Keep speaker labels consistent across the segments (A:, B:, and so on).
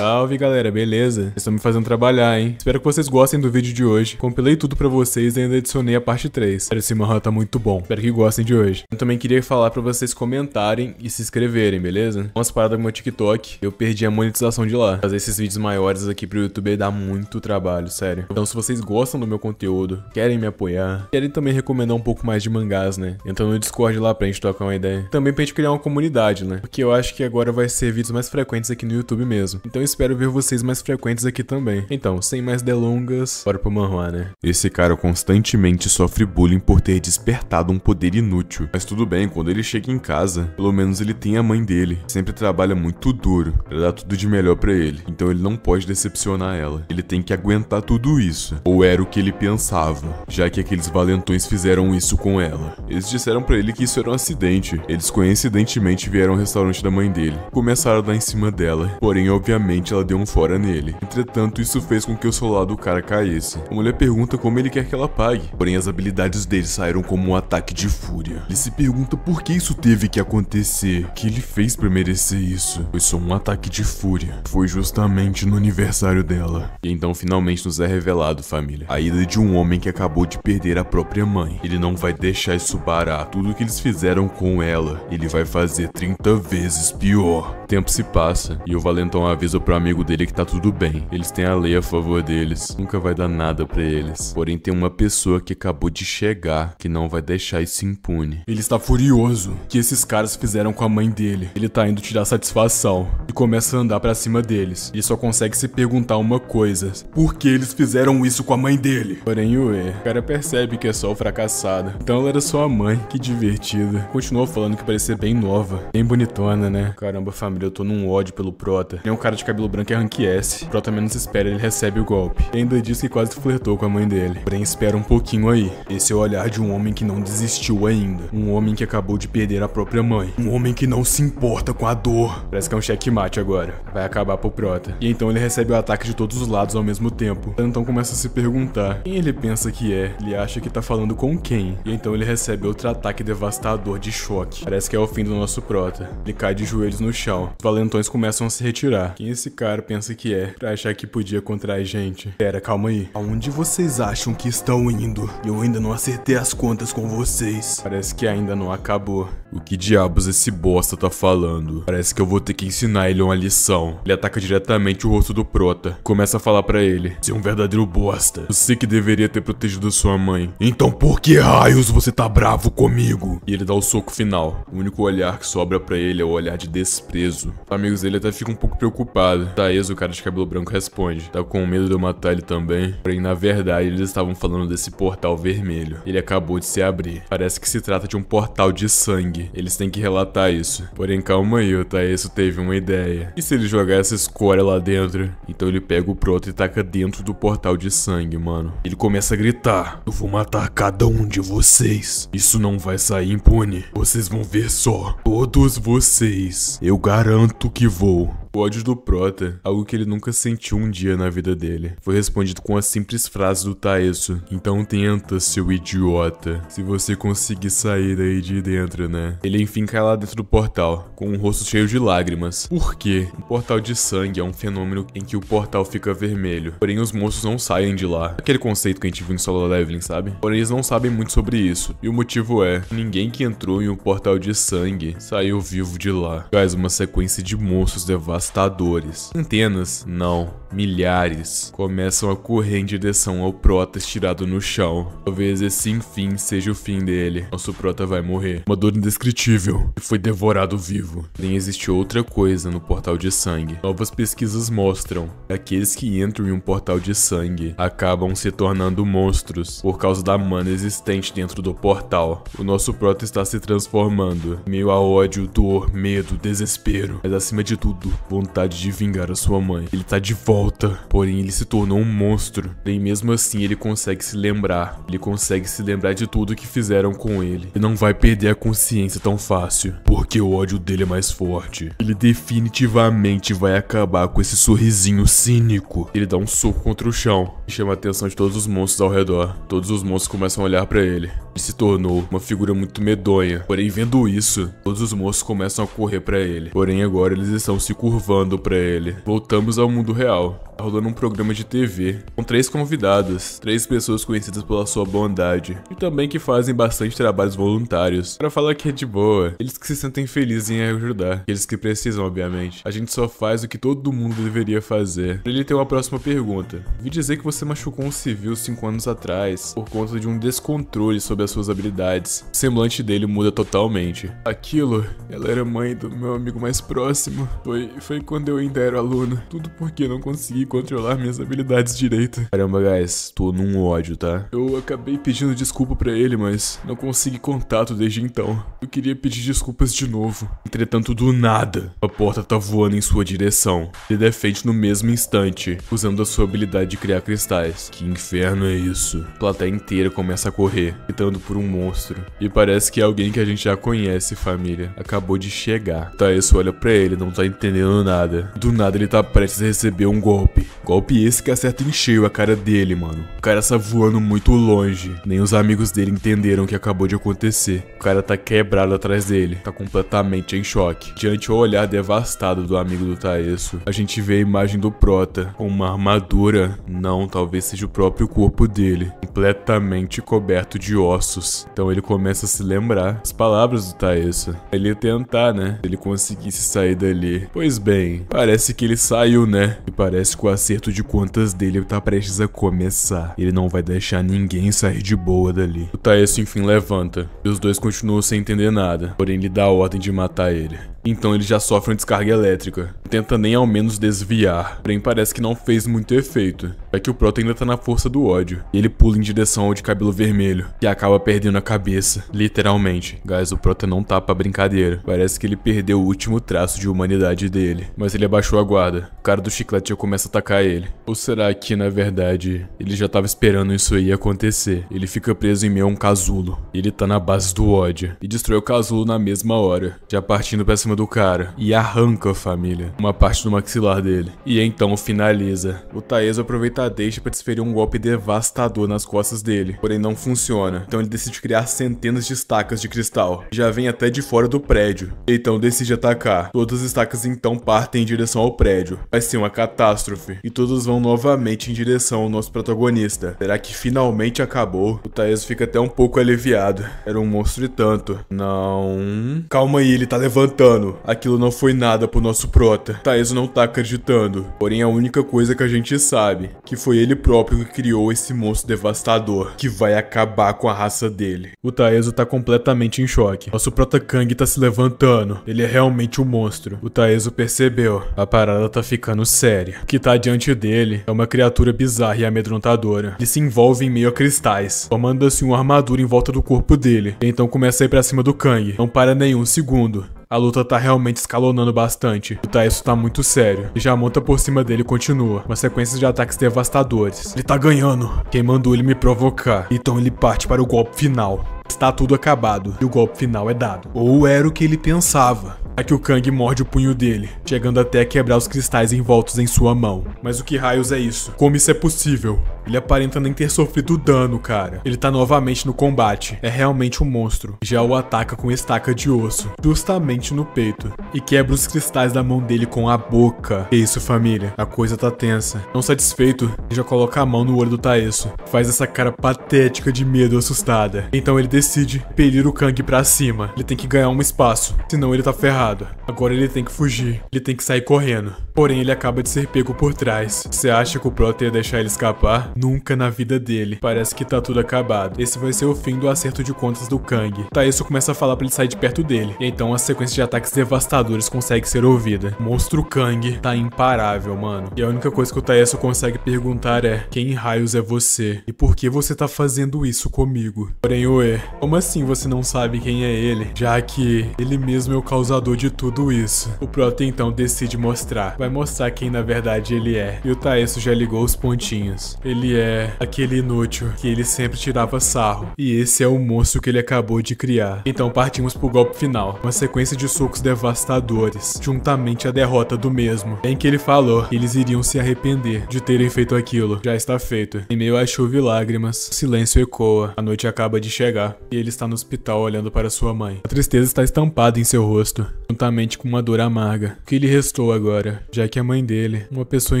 A: Salve galera, beleza? Vocês estão me fazendo trabalhar, hein? Espero que vocês gostem do vídeo de hoje. Compilei tudo pra vocês e ainda adicionei a parte 3. Cara, esse Manhattan tá muito bom. Espero que gostem de hoje. Eu também queria falar pra vocês comentarem e se inscreverem, beleza? Umas paradas com meu TikTok, eu perdi a monetização de lá. Fazer esses vídeos maiores aqui pro YouTube dá muito trabalho, sério. Então se vocês gostam do meu conteúdo, querem me apoiar, querem também recomendar um pouco mais de mangás, né? Entra no Discord lá pra gente trocar uma ideia. Também pra gente criar uma comunidade, né? Porque eu acho que agora vai ser vídeos mais frequentes aqui no YouTube mesmo. Então espero ver vocês mais frequentes aqui também. Então, sem mais delongas, bora pro manhua, né? Esse cara constantemente sofre bullying por ter despertado um poder inútil. Mas tudo bem, quando ele chega em casa, pelo menos ele tem a mãe dele. Sempre trabalha muito duro pra dar tudo de melhor pra ele. Então ele não pode decepcionar ela. Ele tem que aguentar tudo isso. Ou era o que ele pensava, já que aqueles valentões fizeram isso com ela. Eles disseram pra ele que isso era um acidente. Eles coincidentemente vieram ao restaurante da mãe dele. Começaram a dar em cima dela, porém obviamente ela deu um fora nele. Entretanto, isso fez com que o celular do cara caísse. A mulher pergunta como ele quer que ela pague, porém as habilidades dele saíram como um ataque de fúria. Ele se pergunta por que isso teve que acontecer, o que ele fez para merecer isso. Foi só um ataque de fúria. Foi justamente no aniversário dela. E então finalmente nos é revelado, família, a ida de um homem que acabou de perder a própria mãe. Ele não vai deixar isso parar. Tudo o que eles fizeram com ela, ele vai fazer 30 vezes pior. O tempo se passa e o Valentão avisa o pro amigo dele que tá tudo bem. Eles têm a lei a favor deles. Nunca vai dar nada pra eles. Porém, tem uma pessoa que acabou de chegar que não vai deixar isso impune. Ele está furioso que esses caras fizeram com a mãe dele. Ele tá indo tirar satisfação e começa a andar pra cima deles. Ele só consegue se perguntar uma coisa. Por que eles fizeram isso com a mãe dele? Porém, o E, o cara percebe que é só o fracassado. Então ela era só a mãe. Que divertida. Continua falando que parecia bem nova. Bem bonitona, né? Caramba, família, eu tô num ódio pelo Prota. Ele é um cara de cabeça cabelo branco é rank S, Prota menos espera ele recebe o golpe. E ainda diz que quase flertou com a mãe dele. Porém, espera um pouquinho aí. Esse é o olhar de um homem que não desistiu ainda. Um homem que acabou de perder a própria mãe. Um homem que não se importa com a dor. Parece que é um checkmate agora. Vai acabar pro Prota. E então ele recebe o ataque de todos os lados ao mesmo tempo. Então começa a se perguntar quem ele pensa que é. Ele acha que tá falando com quem. E então ele recebe outro ataque devastador de choque. Parece que é o fim do nosso Prota. Ele cai de joelhos no chão. Os valentões começam a se retirar. Quem é esse esse cara pensa que é pra achar que podia contra a gente. Pera, calma aí. Aonde vocês acham que estão indo? Eu ainda não acertei as contas com vocês. Parece que ainda não acabou. O que diabos esse bosta tá falando? Parece que eu vou ter que ensinar ele uma lição. Ele ataca diretamente o rosto do Prota. Começa a falar pra ele. Você é um verdadeiro bosta. Você que deveria ter protegido sua mãe. Então por que raios você tá bravo comigo? E ele dá o soco final. O único olhar que sobra pra ele é o olhar de desprezo. Os amigos dele até ficam um pouco preocupados ligado? Thaís, tá o cara de cabelo branco, responde. Tá com medo de eu matar ele também. Porém, na verdade, eles estavam falando desse portal vermelho. Ele acabou de se abrir. Parece que se trata de um portal de sangue. Eles têm que relatar isso. Porém, calma aí, o Thaís teve uma ideia. E se ele jogar essa escória lá dentro? Então ele pega o proto e taca dentro do portal de sangue, mano. Ele começa a gritar. Eu vou matar cada um de vocês. Isso não vai sair impune. Vocês vão ver só. Todos vocês. Eu garanto que vou. O ódio do Prota, algo que ele nunca sentiu um dia na vida dele, foi respondido com a simples frase do Taeso. Então tenta, seu idiota. Se você conseguir sair daí de dentro, né? Ele é enfim cai lá dentro do portal, com um rosto cheio de lágrimas. Por quê? O portal de sangue é um fenômeno em que o portal fica vermelho. Porém, os moços não saem de lá. Aquele conceito que a gente viu em Solo Leveling, sabe? Porém, eles não sabem muito sobre isso. E o motivo é, ninguém que entrou em um portal de sangue saiu vivo de lá. Guys, uma sequência de moços devastadores devastadores. Centenas, não, Milhares começam a correr em direção ao Prota estirado no chão. Talvez esse enfim seja o fim dele. Nosso Prota vai morrer. Uma dor indescritível. E foi devorado vivo. Nem existe outra coisa no portal de sangue. Novas pesquisas mostram que aqueles que entram em um portal de sangue acabam se tornando monstros por causa da mana existente dentro do portal. O nosso Prota está se transformando. Meio a ódio, dor, medo, desespero. Mas acima de tudo, vontade de vingar a sua mãe. Ele está de volta volta. Porém, ele se tornou um monstro. nem mesmo assim, ele consegue se lembrar. Ele consegue se lembrar de tudo que fizeram com ele. E não vai perder a consciência tão fácil. Porque o ódio dele é mais forte. Ele definitivamente vai acabar com esse sorrisinho cínico. Ele dá um soco contra o chão. E chama a atenção de todos os monstros ao redor. Todos os monstros começam a olhar para ele e se tornou uma figura muito medonha. Porém, vendo isso, todos os moços começam a correr para ele. Porém, agora eles estão se curvando para ele. Voltamos ao mundo real rodando um programa de TV, com três convidadas, três pessoas conhecidas pela sua bondade, e também que fazem bastante trabalhos voluntários. Para falar que é de boa, eles que se sentem felizes em ajudar, aqueles que precisam, obviamente. A gente só faz o que todo mundo deveria fazer. Ele tem uma próxima pergunta. Vi dizer que você machucou um civil cinco anos atrás por conta de um descontrole sobre as suas habilidades. O semblante dele muda totalmente. Aquilo, ela era mãe do meu amigo mais próximo. Foi, foi quando eu ainda era aluno. Tudo porque não consegui controlar minhas habilidades direito. Caramba, guys, tô num ódio, tá? Eu acabei pedindo desculpa pra ele, mas não consegui contato desde então. Eu queria pedir desculpas de novo. Entretanto, do nada, a porta tá voando em sua direção. Ele defende no mesmo instante, usando a sua habilidade de criar cristais. Que inferno é isso? A plateia inteira começa a correr, gritando por um monstro. E parece que é alguém que a gente já conhece, família. Acabou de chegar. isso? olha pra ele, não tá entendendo nada. Do nada ele tá prestes a receber um golpe golpe. Golpe esse que acerta em cheio a cara dele, mano. O cara sai tá voando muito longe. Nem os amigos dele entenderam o que acabou de acontecer. O cara tá quebrado atrás dele. Tá completamente em choque. Diante o olhar devastado do amigo do Taesso, a gente vê a imagem do Prota com uma armadura. Não, talvez seja o próprio corpo dele. Completamente coberto de ossos. Então ele começa a se lembrar as palavras do Taesso. Ele ia tentar, né? Ele conseguisse sair dali. Pois bem, parece que ele saiu, né? E parece automático o acerto de contas dele tá prestes a começar. Ele não vai deixar ninguém sair de boa dali. O Taesso enfim levanta, e os dois continuam sem entender nada, porém lhe dá a ordem de matar ele. Então ele já sofre uma descarga elétrica, não tenta nem ao menos desviar, porém parece que não fez muito efeito, é que o Proto ainda tá na força do ódio, e ele pula em direção ao de cabelo vermelho, que acaba perdendo a cabeça, literalmente. Guys, o Proto não tá pra brincadeira, parece que ele perdeu o último traço de humanidade dele, mas ele abaixou a guarda, o cara do chiclete já começa atacar ele. Ou será que, na verdade, ele já estava esperando isso aí acontecer? Ele fica preso em meio a um casulo. Ele tá na base do ódio. E destrói o casulo na mesma hora, já partindo pra cima do cara. E arranca a família, uma parte do maxilar dele. E então finaliza. O Taeso aproveita a deixa para desferir um golpe devastador nas costas dele, porém não funciona. Então ele decide criar centenas de estacas de cristal. Já vem até de fora do prédio. Então decide atacar. Todas as estacas então partem em direção ao prédio. Vai ser uma catástrofe e todos vão novamente em direção ao nosso protagonista. Será que finalmente acabou? O Taeso fica até um pouco aliviado. Era um monstro e tanto. Não... Calma aí, ele tá levantando. Aquilo não foi nada pro nosso prota. Taeso não tá acreditando. Porém, a única coisa que a gente sabe, que foi ele próprio que criou esse monstro devastador, que vai acabar com a raça dele. O Taeso tá completamente em choque. Nosso prota Kang tá se levantando. Ele é realmente um monstro. O Taeso percebeu. A parada tá ficando séria. O que tá está diante dele é uma criatura bizarra e amedrontadora. Ele se envolve em meio a cristais, formando-se assim uma armadura em volta do corpo dele. E então começa a ir pra cima do Kang. Não para nenhum segundo. A luta tá realmente escalonando bastante. O Taeso tá muito sério. Ele já monta por cima dele e continua. Uma sequência de ataques devastadores. Ele tá ganhando. Quem mandou ele me provocar. Então ele parte para o golpe final. Está tudo acabado e o golpe final é dado. Ou era o que ele pensava. É que o Kang morde o punho dele, chegando até a quebrar os cristais envoltos em sua mão. Mas o que raios é isso? Como isso é possível? Ele aparenta nem ter sofrido dano, cara. Ele tá novamente no combate. É realmente um monstro. Já o ataca com estaca de osso, justamente no peito. E quebra os cristais da mão dele com a boca. Que isso, família? A coisa tá tensa. Não satisfeito, ele já coloca a mão no olho do Taesso. Faz essa cara patética de medo assustada. Então ele decide pedir o Kang pra cima. Ele tem que ganhar um espaço, senão ele tá ferrado. Agora ele tem que fugir, ele tem que sair correndo. Porém, ele acaba de ser pego por trás. Você acha que o Prota ia deixar ele escapar? Nunca na vida dele. Parece que tá tudo acabado. Esse vai ser o fim do acerto de contas do Kang. Taeso começa a falar pra ele sair de perto dele. E então a sequência de ataques devastadores consegue ser ouvida. Monstro Kang tá imparável, mano. E a única coisa que o Taeso consegue perguntar é quem raios é você? E por que você tá fazendo isso comigo? Porém, Oe, como assim você não sabe quem é ele, já que ele mesmo é o causador de tudo isso? O Prota então decide mostrar. Vai mostrar quem na verdade ele é. E o Taesso já ligou os pontinhos. Ele é aquele inútil que ele sempre tirava sarro. E esse é o monstro que ele acabou de criar. Então partimos pro golpe final. Uma sequência de socos devastadores, juntamente a derrota do mesmo. Em que ele falou que eles iriam se arrepender de terem feito aquilo. Já está feito. Em meio à chuva e lágrimas, o silêncio ecoa. A noite acaba de chegar e ele está no hospital olhando para sua mãe. A tristeza está estampada em seu rosto, juntamente com uma dor amarga. O que lhe restou agora, já que a mãe dele, uma pessoa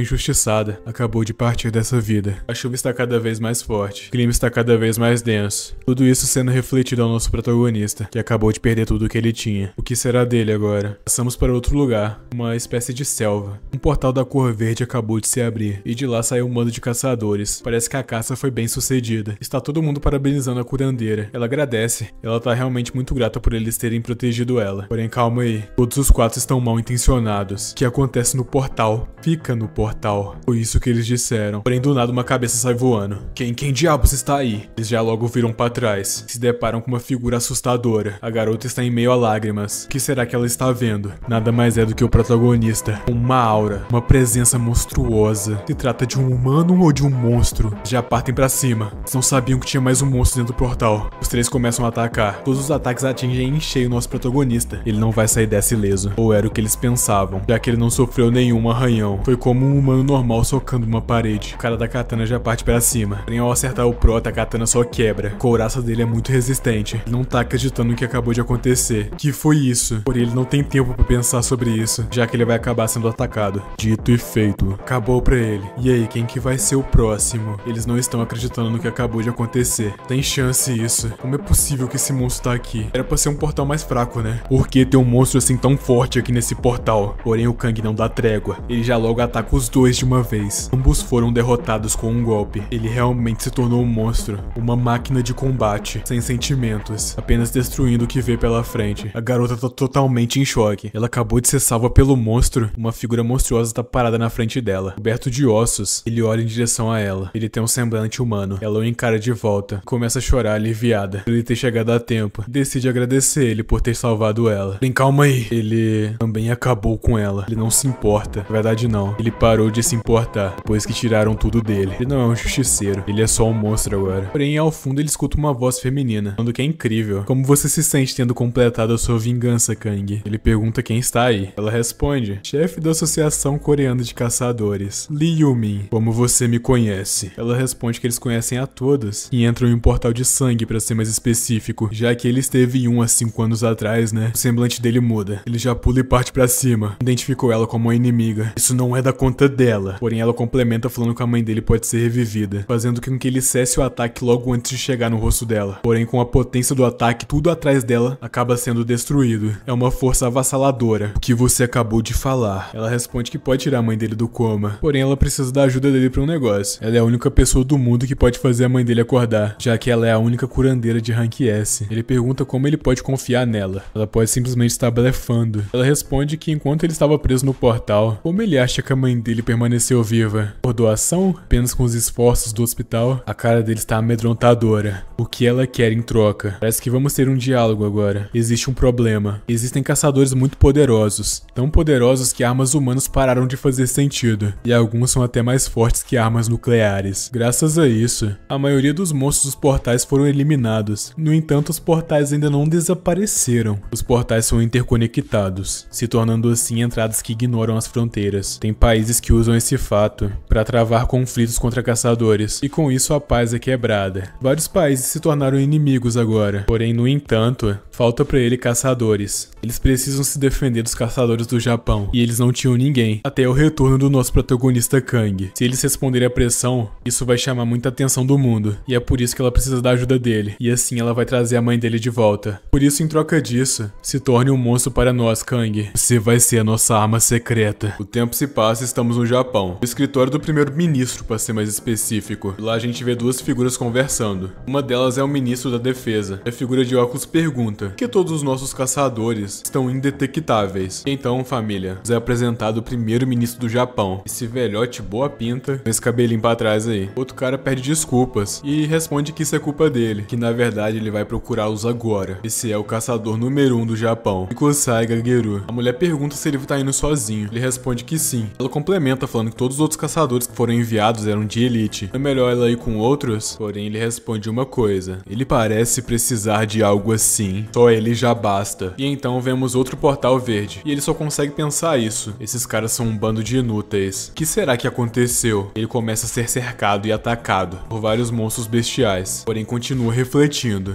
A: injustiçada, acabou de partir dessa vida. A chuva está cada vez mais forte, o clima está cada vez mais denso. Tudo isso sendo refletido ao nosso protagonista, que acabou de perder tudo o que ele tinha. O que será dele agora? Passamos para outro lugar, uma espécie de selva. Um portal da cor verde acabou de se abrir, e de lá saiu um bando de caçadores. Parece que a caça foi bem sucedida. Está todo mundo parabenizando a curandeira. Ela agradece. Ela tá realmente muito grata por eles terem protegido ela. Porém, calma aí. Todos os quatro estão mal intencionados. O que acontece no portal? Fica no portal. Foi isso que eles disseram. Porém, do nada uma cabeça sai voando. Quem, quem diabos está aí? Eles já logo viram para trás. Se deparam com uma figura assustadora. A garota está em meio a lágrimas. O que será que ela está vendo? Nada mais é do que o protagonista. Uma aura. Uma presença monstruosa. Se trata de um humano ou de um monstro? Já partem para cima. Eles não sabiam que tinha mais um monstro dentro do portal. Os três começam a atacar. Todos os ataques atingem em cheio nosso protagonista. Ele não vai sair dessa ileso. Ou era o que eles pensavam, já que ele não sofreu nenhum arranhão. Foi como um humano normal socando uma parede. O cara da katana já parte para cima. Porém, ao acertar o prota, a katana só quebra. A couraça dele é muito resistente. Ele não tá acreditando no que acabou de acontecer. Que foi isso. Porém, ele não tem tempo para pensar sobre isso, já que ele vai acabar sendo atacado. Dito e feito. Acabou pra ele. E aí, quem que vai ser o próximo? Eles não estão acreditando no que acabou de acontecer. Tem chance isso. Como é possível que esse monstro tá aqui? Era pra ser um portal mais fraco, né? Por que ter um monstro assim tão forte aqui nesse portal? Porém, o Kang não dá trégua. Ele já logo ataca os dois de uma vez. Ambos foram derrotados com um golpe. Ele realmente se tornou um monstro. Uma máquina de combate, sem sentimentos, apenas destruindo o que vê pela frente. A garota tá totalmente em choque. Ela acabou de ser salva pelo monstro. Uma figura monstruosa tá parada na frente dela, coberto de ossos. Ele olha em direção a ela. Ele tem um semblante humano. Ela o encara de volta. Começa a chorar aliviada nada, por ele ter chegado a tempo. Decide agradecer ele por ter salvado ela. Vem, calma aí. Ele também acabou com ela. Ele não se importa. Na verdade, não. Ele parou de se importar, depois que tiraram tudo dele. Ele não é um justiceiro. Ele é só um monstro agora. Porém, ao fundo, ele escuta uma voz feminina, falando que é incrível. Como você se sente tendo completado a sua vingança, Kang? Ele pergunta quem está aí. Ela responde, chefe da Associação Coreana de Caçadores, Lee Yumin. Como você me conhece? Ela responde que eles conhecem a todos e entram em um portal de sangue para cima mais específico, já que ele esteve em um há cinco anos atrás, né? O semblante dele muda. Ele já pula e parte para cima. Identificou ela como uma inimiga. Isso não é da conta dela. Porém, ela complementa falando que a mãe dele pode ser revivida, fazendo com que ele cesse o ataque logo antes de chegar no rosto dela. Porém, com a potência do ataque, tudo atrás dela acaba sendo destruído. É uma força avassaladora. O que você acabou de falar? Ela responde que pode tirar a mãe dele do coma. Porém, ela precisa da ajuda dele para um negócio. Ela é a única pessoa do mundo que pode fazer a mãe dele acordar, já que ela é a única curandeira brincadeira de rank S. Ele pergunta como ele pode confiar nela. Ela pode simplesmente estar blefando. Ela responde que enquanto ele estava preso no portal, como ele acha que a mãe dele permaneceu viva? Por doação? Apenas com os esforços do hospital? A cara dele está amedrontadora. O que ela quer em troca? Parece que vamos ter um diálogo agora. Existe um problema. Existem caçadores muito poderosos. Tão poderosos que armas humanas pararam de fazer sentido. E alguns são até mais fortes que armas nucleares. Graças a isso, a maioria dos monstros dos portais foram eliminados no entanto, os portais ainda não desapareceram. Os portais são interconectados, se tornando assim entradas que ignoram as fronteiras. Tem países que usam esse fato para travar conflitos contra caçadores, e com isso a paz é quebrada. Vários países se tornaram inimigos agora, porém, no entanto, falta para ele caçadores. Eles precisam se defender dos caçadores do Japão, e eles não tinham ninguém, até o retorno do nosso protagonista Kang. Se eles responderem à pressão, isso vai chamar muita atenção do mundo, e é por isso que ela precisa da ajuda dele. E e assim ela vai trazer a mãe dele de volta. Por isso, em troca disso, se torne um monstro para nós, Kang. Você vai ser a nossa arma secreta. O tempo se passa e estamos no Japão. No escritório do primeiro-ministro, para ser mais específico. Lá a gente vê duas figuras conversando. Uma delas é o ministro da defesa. A figura de óculos pergunta que todos os nossos caçadores estão indetectáveis. Então, família, nos é apresentado o primeiro-ministro do Japão. Esse velhote boa pinta, com esse cabelinho pra trás aí. Outro cara pede desculpas e responde que isso é culpa dele, que na verdade verdade ele vai procurá-los agora. Esse é o caçador número 1 um do Japão, Mikosai Gageru. A mulher pergunta se ele tá indo sozinho. Ele responde que sim. Ela complementa falando que todos os outros caçadores que foram enviados eram de elite. É melhor ela ir com outros? Porém, ele responde uma coisa. Ele parece precisar de algo assim. Só ele já basta. E então vemos outro portal verde. E ele só consegue pensar isso. Esses caras são um bando de inúteis. que será que aconteceu? Ele começa a ser cercado e atacado por vários monstros bestiais. Porém, continua refletindo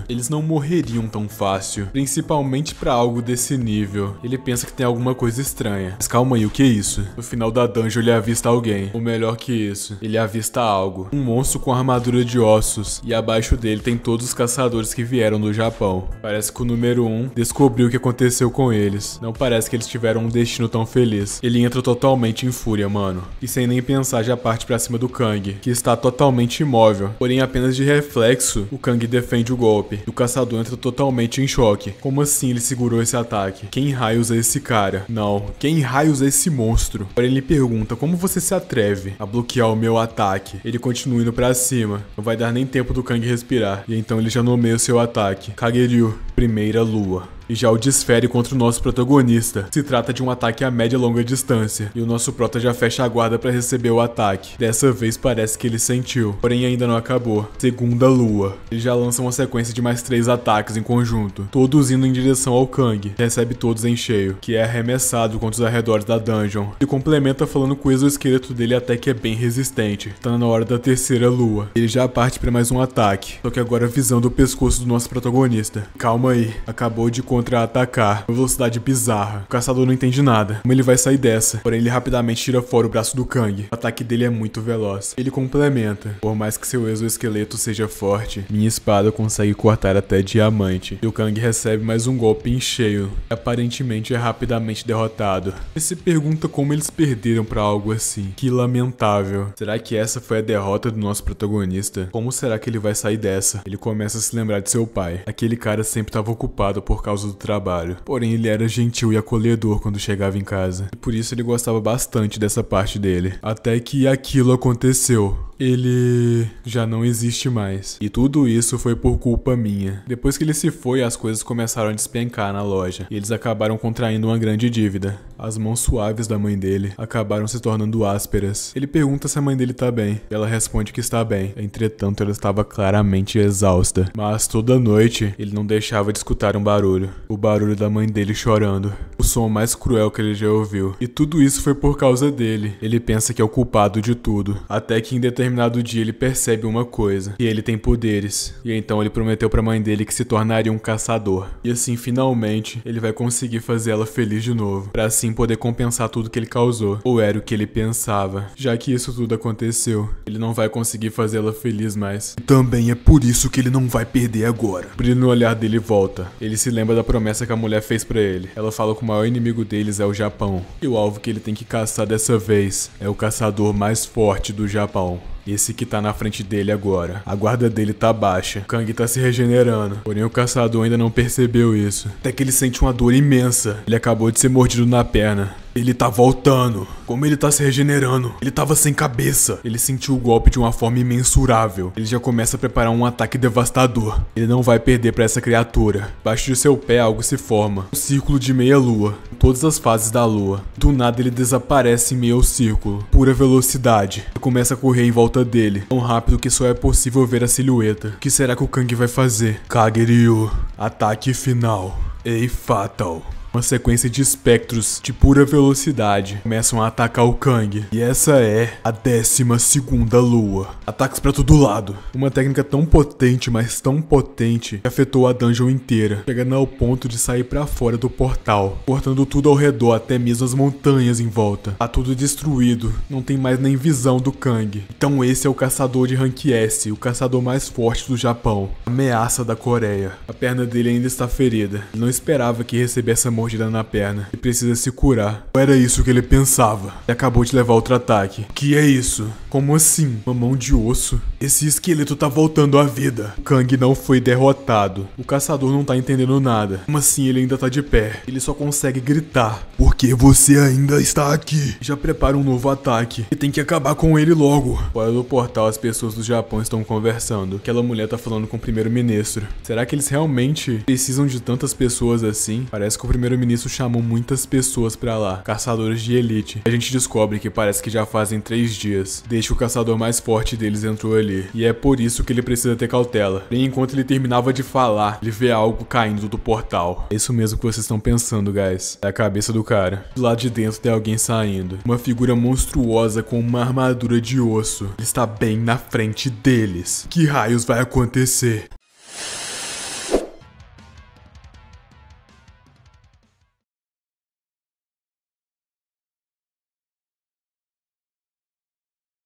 A: eles não morreriam tão fácil, principalmente para algo desse nível. Ele pensa que tem alguma coisa estranha. Mas calma aí, o que é isso? No final da dungeon ele avista alguém. Ou melhor que isso, ele avista algo. Um monstro com armadura de ossos. E abaixo dele tem todos os caçadores que vieram do Japão. Parece que o número 1 um descobriu o que aconteceu com eles. Não parece que eles tiveram um destino tão feliz. Ele entra totalmente em fúria, mano. E sem nem pensar já parte pra cima do Kang, que está totalmente imóvel. Porém apenas de reflexo, o Kang defende defende o golpe. E o caçador entra totalmente em choque. Como assim ele segurou esse ataque? Quem raios é esse cara? Não, quem raios é esse monstro? Agora ele pergunta, como você se atreve a bloquear o meu ataque? Ele continua indo pra cima. Não vai dar nem tempo do Kang respirar. E então ele já nomeia o seu ataque. Kageryu, primeira lua e Já o desfere contra o nosso protagonista. Se trata de um ataque a média e longa distância, e o nosso prota já fecha a guarda para receber o ataque. Dessa vez parece que ele sentiu, porém ainda não acabou. Segunda lua. Ele já lança uma sequência de mais três ataques em conjunto, todos indo em direção ao Kang. Recebe todos em cheio, que é arremessado contra os arredores da dungeon. E complementa falando com o exoesqueleto dele até que é bem resistente. Tá na hora da terceira lua. Ele já parte para mais um ataque, só que agora visando o pescoço do nosso protagonista. Calma aí, acabou de contra-atacar. Uma velocidade bizarra. O caçador não entende nada. Como ele vai sair dessa? Porém, ele rapidamente tira fora o braço do Kang. O ataque dele é muito veloz. Ele complementa. Por mais que seu exoesqueleto seja forte, minha espada consegue cortar até diamante. E o Kang recebe mais um golpe em cheio. Aparentemente é rapidamente derrotado. ele se pergunta como eles perderam para algo assim. Que lamentável. Será que essa foi a derrota do nosso protagonista? Como será que ele vai sair dessa? Ele começa a se lembrar de seu pai. Aquele cara sempre estava ocupado por causa causa do trabalho. Porém, ele era gentil e acolhedor quando chegava em casa, e por isso ele gostava bastante dessa parte dele. Até que aquilo aconteceu. Ele já não existe mais. E tudo isso foi por culpa minha. Depois que ele se foi, as coisas começaram a despencar na loja. E eles acabaram contraindo uma grande dívida. As mãos suaves da mãe dele acabaram se tornando ásperas. Ele pergunta se a mãe dele tá bem. Ela responde que está bem. Entretanto, ela estava claramente exausta. Mas toda noite ele não deixava de escutar um barulho o barulho da mãe dele chorando, o som mais cruel que ele já ouviu. E tudo isso foi por causa dele. Ele pensa que é o culpado de tudo, até que em determinado dia ele percebe uma coisa, que ele tem poderes. E então ele prometeu para a mãe dele que se tornaria um caçador. E assim, finalmente, ele vai conseguir fazer ela feliz de novo, para assim poder compensar tudo que ele causou, ou era o que ele pensava. Já que isso tudo aconteceu, ele não vai conseguir fazê-la feliz mais. Também é por isso que ele não vai perder agora. O brilho no olhar dele volta. Ele se lembra da promessa que a mulher fez para ele. Ela fala que o maior inimigo deles é o Japão. E o alvo que ele tem que caçar dessa vez é o caçador mais forte do Japão. Esse que tá na frente dele agora. A guarda dele tá baixa. O Kang tá se regenerando. Porém, o caçador ainda não percebeu isso. Até que ele sente uma dor imensa. Ele acabou de ser mordido na perna. Ele tá voltando. Como ele tá se regenerando. Ele tava sem cabeça. Ele sentiu o golpe de uma forma imensurável. Ele já começa a preparar um ataque devastador. Ele não vai perder para essa criatura. Baixo de seu pé algo se forma. Um círculo de meia lua. Todas as fases da lua. Do nada ele desaparece em meio ao círculo. Pura velocidade. Ele começa a correr em volta dele. Tão rápido que só é possível ver a silhueta. O que será que o Kang vai fazer? Kageryu. Ataque final. Ei, Fatal. Uma sequência de espectros de pura velocidade começam a atacar o Kang. E essa é a 12 lua. Ataques para todo lado. Uma técnica tão potente, mas tão potente, que afetou a dungeon inteira, chegando ao ponto de sair para fora do portal, cortando tudo ao redor, até mesmo as montanhas em volta. Tá tudo destruído, não tem mais nem visão do Kang. Então esse é o caçador de rank S, o caçador mais forte do Japão. Ameaça da Coreia. A perna dele ainda está ferida. Ele não esperava que recebesse essa mordida na perna e precisa se curar. Ou era isso que ele pensava? Ele acabou de levar outro ataque. que é isso? Como assim? Uma mão de osso? Esse esqueleto tá voltando à vida. Kang não foi derrotado. O caçador não tá entendendo nada. Mas sim, ele ainda tá de pé. Ele só consegue gritar. Porque você ainda está aqui. Já prepara um novo ataque. E tem que acabar com ele logo. Fora do portal, as pessoas do Japão estão conversando. Aquela mulher tá falando com o primeiro-ministro. Será que eles realmente precisam de tantas pessoas assim? Parece que o primeiro-ministro chamou muitas pessoas pra lá. Caçadores de elite. A gente descobre que parece que já fazem três dias. Deixa o caçador mais forte deles entrou ali ali, e é por isso que ele precisa ter cautela. E enquanto ele terminava de falar, ele vê algo caindo do portal. É isso mesmo que vocês estão pensando, guys. É a cabeça do cara. Do lado de dentro tem alguém saindo. Uma figura monstruosa com uma armadura de osso. Ele está bem na frente deles. Que raios vai acontecer?